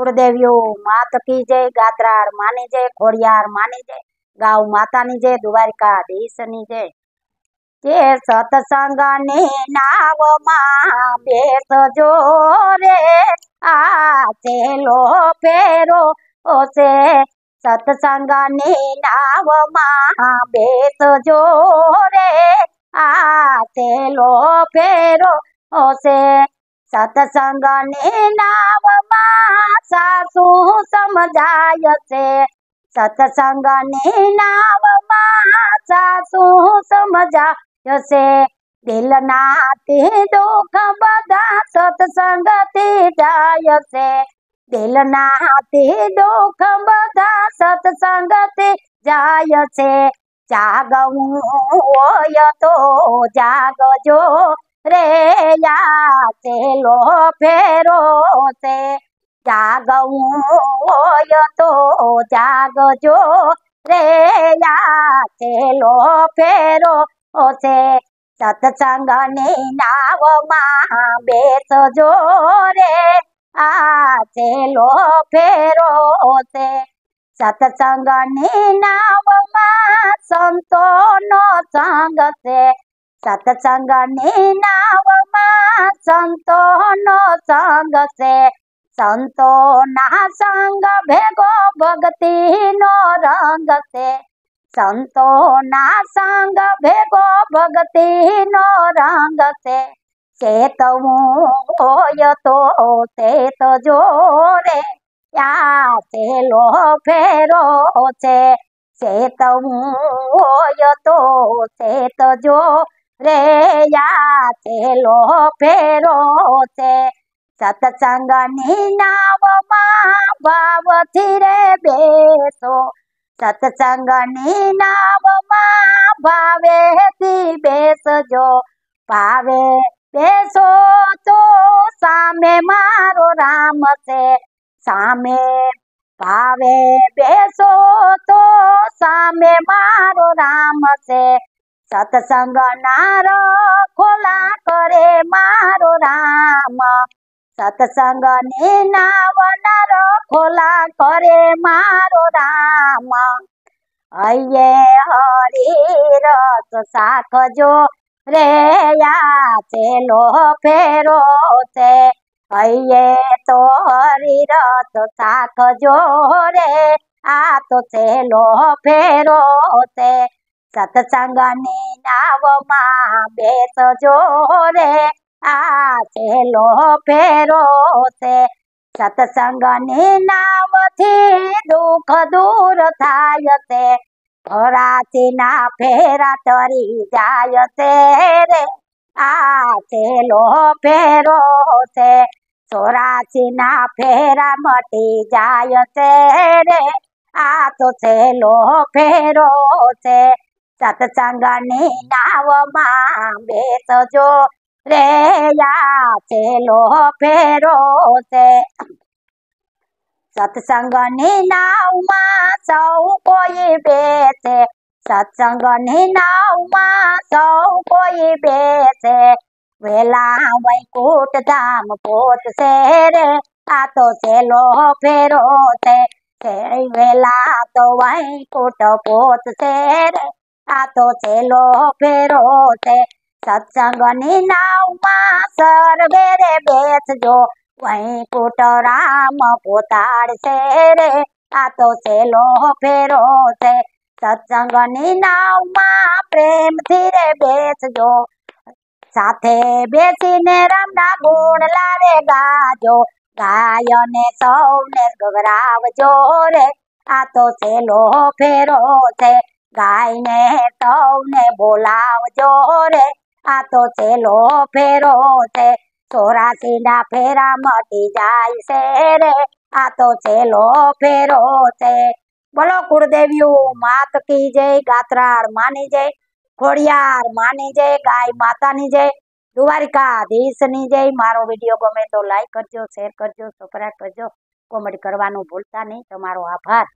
કુળદેવીઓ માતકી જય ગાત્રાળ માની જય ખોડિયાર માની જય ગાઉ માતાની જય દ્વારિકા દેશની જય કે સત્સંગને નાવમાં બેસજો રે આ ચેલો ફેરો ઓસે સત્સંગને નાવમાં બેસજો રે આ ચેલો ફેરો ઓસે સત્સંગને નામમાં સાસુ સમજાય છે સત્સંગને નામમાં સાસુ સમજાય છે દિલના તે દુઃખ બધા સત્સંગથી જાય છે દિલના તે દુઃખ બધા સત્સંગથી જાય છે જાગવું હોય તો જાગજો રે યા તેલો ફેરો તે જાગવું હોય તો જાગજો રે યા તેલો ફેરો છે સત્સંગની નાવમાં બેસજો રે આ તેલો ફેરો તે સત્સંગની નાવમાં સંતોનો સંગ છે સત્સંગની નાવમાં સંતોનો સંગ છે સંતોના સંગ ભેગો ભક્તિનો રંગ છે સંતોના સંગ ભેગો ભક્તિનો રંગ છે ચેતવું હોય તો ચેત જો રે યા ચેલો ફેરો છે ચેતવું હોય તો ચેત જો રેયા યા થેલો ફેરો છે સત્સંગની નાવમાં ભાવથી રે બેસો સત્સંગની નાવમાં ભાવેથી બેસજો ભાવે બેસો તો સામે મારો રામ છે સામે ભાવે બેસો તો સામે મારો રામ છે સત્સંગ નાર ખોલા કરે મારો રામ સત્સંગ ને નાવ નર ખોલા કરે મારો રામ અયે હરી રસ સાખજો રે યા ચેલો ફેરો છે અયે તો હરી રસ સાખજો રે આ તો ચેલો ફેરો છે સત્સંગની નાવમાં બેસજો રે આ છેલ્લો ફેરો છે સત્સંગની નાવથી દુઃખ દૂર થાય છે ભરાતીના ફેરા તરી જાય છે રે આ છેલ્લો ફેરો છે ચોરાસીના ફેરા મટી જાય છે રે આ તો છેલ્લો ફેરો છે સત્સંગની નાવમાં બેસજો રે યા છેલો ફેરો છે સત્સંગની નાવમાં સૌ કોઈ બેસે સત્સંગની નાવમાં સૌ કોઈ બેસે વેલા વૈકુટ ધામ પોતશે રે આ તો છેલો ફેરો છે વેલા તો વૈકુટ પોતશે રે આ તો છેલ્લો ફેરો છે સત્સંગની નાવમાં સરવેરે બેસજો વૈકુટ રામ પોતાડશે રે આ તો છેલ્લો ફેરો છે સત્સંગની નાવમાં પ્રેમથી રે બેસજો સાથે બેસીને રામના ગુણ લારે ગાજો ગાયને સૌને ગભરાવજો રે આ તો છેલ્લો ફેરો છે ગાયને તવને બોલાવજો રે આ તો ચેલો ફેરો છે ચોરાસી ના ફેરા મટી જાય છે રે આ તો ચેલો ફેરો છે બોલો કુળદેવ્યું માત કી જય ગાત્રાળ માની જય ખોડિયાર માની જય ગાય માતાની જય દ્વારિકાધીશની જય મારો વિડીયો ગમે તો લાઈક કરજો શેર કરજો સબસ્ક્રાઈબ કરજો કોમેન્ટ કરવાનું ભૂલતા નહીં તમારો આભાર